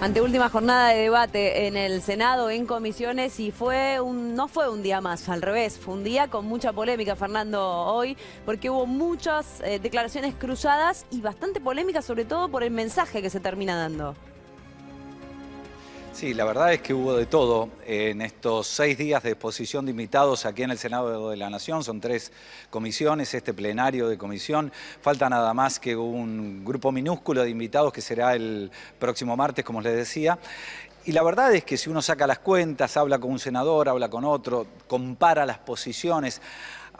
Ante última jornada de debate en el Senado, en comisiones, y fue un, no fue un día más, al revés, fue un día con mucha polémica, Fernando, hoy, porque hubo muchas eh, declaraciones cruzadas y bastante polémica, sobre todo por el mensaje que se termina dando. Sí, la verdad es que hubo de todo en estos seis días de exposición de invitados aquí en el Senado de la Nación. Son tres comisiones, este plenario de comisión. Falta nada más que un grupo minúsculo de invitados que será el próximo martes, como les decía. Y la verdad es que si uno saca las cuentas, habla con un senador, habla con otro, compara las posiciones,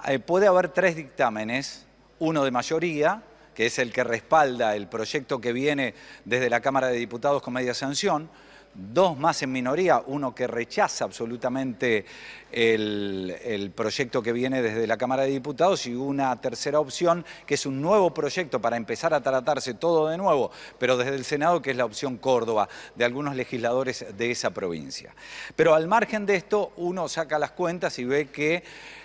eh, puede haber tres dictámenes, uno de mayoría, que es el que respalda el proyecto que viene desde la Cámara de Diputados con media sanción, dos más en minoría, uno que rechaza absolutamente el, proyecto que viene desde la Cámara de Diputados y una tercera opción que es un nuevo proyecto para empezar a tratarse todo de nuevo, pero desde el Senado que es la opción Córdoba de algunos legisladores de esa provincia. Pero al margen de esto, uno saca las cuentas y ve que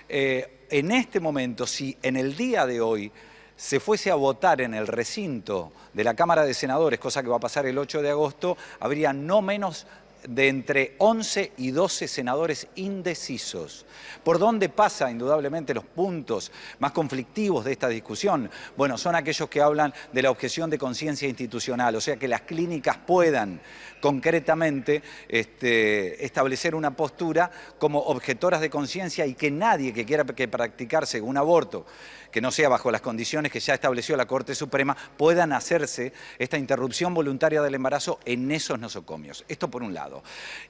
eh, en este momento, si en el día de hoy se fuese a votar en el recinto de la Cámara de Senadores, cosa que va a pasar el 8 de agosto, habría no menos de entre 11 y 12 senadores indecisos. ¿Por dónde pasa indudablemente los puntos más conflictivos de esta discusión? Bueno, son aquellos que hablan de la objeción de conciencia institucional, o sea, que las clínicas puedan concretamente este, establecer una postura como objetoras de conciencia y que nadie que quiera que practicarse un aborto que no sea bajo las condiciones que ya estableció la Corte Suprema, puedan hacerse esta interrupción voluntaria del embarazo en esos nosocomios. Esto por un lado.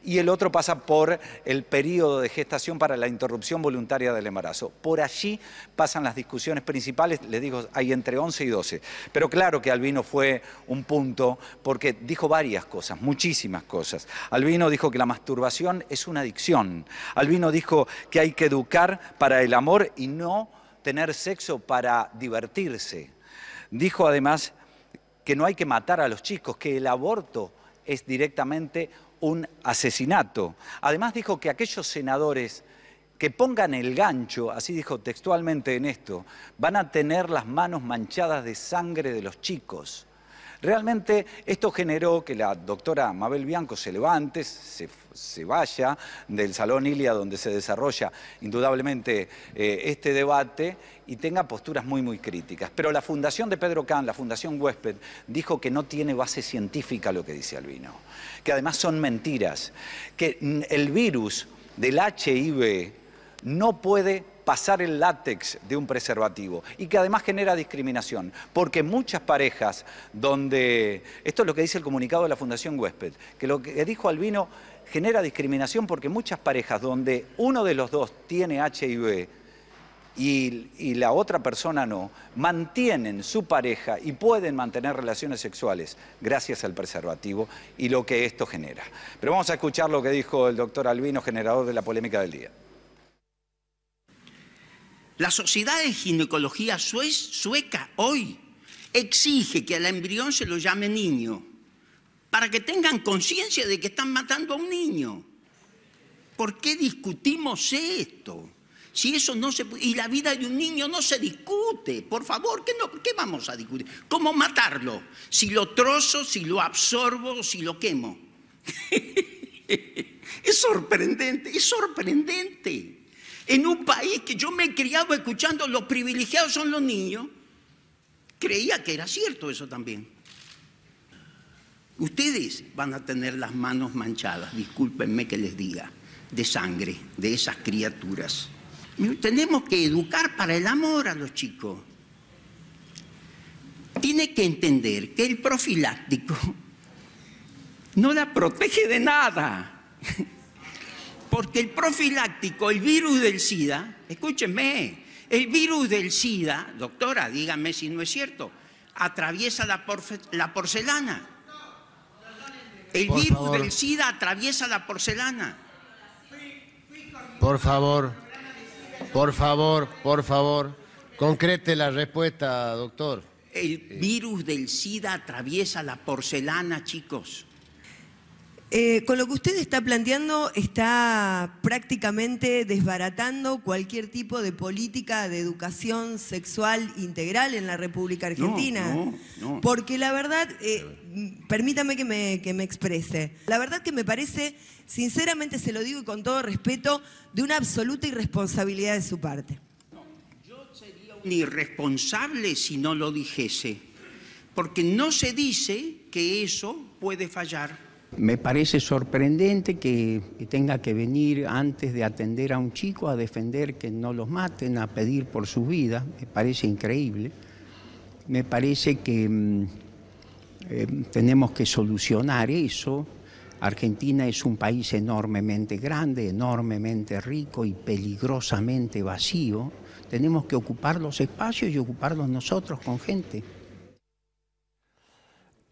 Y el otro pasa por el periodo de gestación para la interrupción voluntaria del embarazo. Por allí pasan las discusiones principales, les digo, hay entre 11 y 12. Pero claro que Albino fue un punto porque dijo varias cosas, muchas muchísimas cosas. Albino dijo que la masturbación es una adicción. Albino dijo que hay que educar para el amor y no tener sexo para divertirse. Dijo además que no hay que matar a los chicos, que el aborto es directamente un asesinato. Además dijo que aquellos senadores que pongan el gancho, así dijo textualmente en esto, van a tener las manos manchadas de sangre de los chicos. Realmente esto generó que la doctora Mabel Bianco se levante, se, se vaya del Salón Ilia donde se desarrolla indudablemente eh, este debate y tenga posturas muy, muy críticas. Pero la fundación de Pedro Can, la fundación Huésped, dijo que no tiene base científica lo que dice Albino, que además son mentiras, que el virus del HIV no puede pasar el látex de un preservativo y que además genera discriminación, porque muchas parejas donde, esto es lo que dice el comunicado de la Fundación Huésped, que lo que dijo Albino genera discriminación porque muchas parejas donde uno de los dos tiene HIV, y, y, la otra persona no, mantienen su pareja y pueden mantener relaciones sexuales gracias al preservativo y lo que esto genera. Pero vamos a escuchar lo que dijo el doctor Albino, generador de la polémica del día. La Sociedad de Ginecología Sueca hoy exige que al embrión se lo llame niño, para que tengan conciencia de que están matando a un niño. ¿Por qué discutimos esto? Si eso no se y la vida de un niño no se discute, por favor, ¿qué, no, ¿qué vamos a discutir? ¿Cómo matarlo? Si lo trozo, si lo absorbo, si lo quemo. es sorprendente, es sorprendente. En un país que yo me he criado escuchando los privilegiados son los niños, creía que era cierto eso también. Ustedes van a tener las manos manchadas, discúlpenme que les diga, de sangre de esas criaturas. Tenemos que educar para el amor a los chicos. Tiene que entender que el profiláctico no la protege de nada porque el profiláctico, el virus del SIDA, escúchenme, el virus del SIDA, doctora, dígame si no es cierto, atraviesa la, porcelana. El virus del SIDA atraviesa la porcelana. Por favor, por favor, por favor, concrete la respuesta, doctor. El virus del SIDA atraviesa la porcelana, chicos. Eh, con lo que usted está planteando, está prácticamente desbaratando cualquier tipo de política de educación sexual integral en la República Argentina. No, no, Porque la verdad, eh, permítame que me, exprese, la verdad que me parece, sinceramente se lo digo y con todo respeto, de una absoluta irresponsabilidad de su parte. No, yo sería un irresponsable si no lo dijese, porque no se dice que eso puede fallar me parece sorprendente que tenga que venir antes de atender a un chico a defender que no los maten, a pedir por su vida. Me parece increíble. Me parece que mm, eh, tenemos que solucionar eso. Argentina es un país enormemente grande, enormemente rico y peligrosamente vacío. Tenemos que ocupar los espacios y ocuparlos nosotros con gente.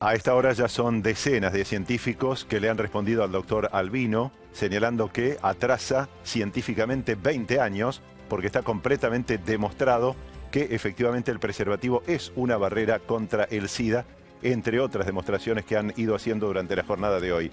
A esta hora ya son decenas de científicos que le han respondido al doctor Albino, señalando que atrasa científicamente 20 años porque está completamente demostrado que efectivamente el preservativo es una barrera contra el SIDA, entre otras demostraciones que han ido haciendo durante la jornada de hoy.